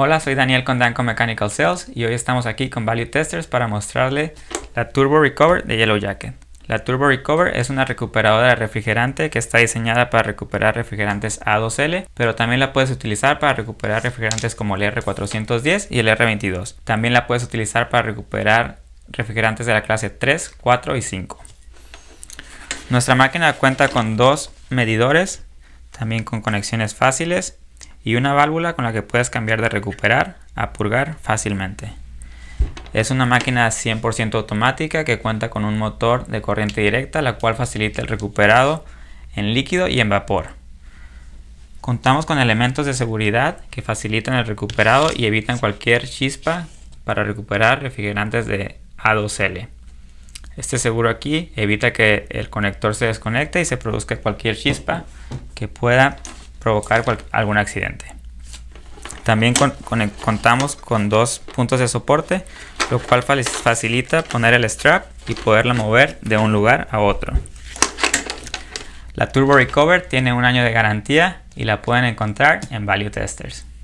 Hola, soy Daniel con Danco Mechanical Sales y hoy estamos aquí con Value Testers para mostrarle la Turbo Recover de Yellow Jacket. La Turbo Recover es una recuperadora de refrigerante que está diseñada para recuperar refrigerantes A2L, pero también la puedes utilizar para recuperar refrigerantes como el R410 y el R22. También la puedes utilizar para recuperar refrigerantes de la clase 3, 4 y 5. Nuestra máquina cuenta con dos medidores, también con conexiones fáciles y una válvula con la que puedes cambiar de recuperar a purgar fácilmente. Es una máquina 100% automática que cuenta con un motor de corriente directa, la cual facilita el recuperado en líquido y en vapor. Contamos con elementos de seguridad que facilitan el recuperado y evitan cualquier chispa para recuperar refrigerantes de A2L. Este seguro aquí evita que el conector se desconecte y se produzca cualquier chispa que pueda provocar algún accidente. También contamos con dos puntos de soporte, lo cual facilita poner el strap y poderla mover de un lugar a otro. La Turbo Recover tiene un año de garantía y la pueden encontrar en Value Testers.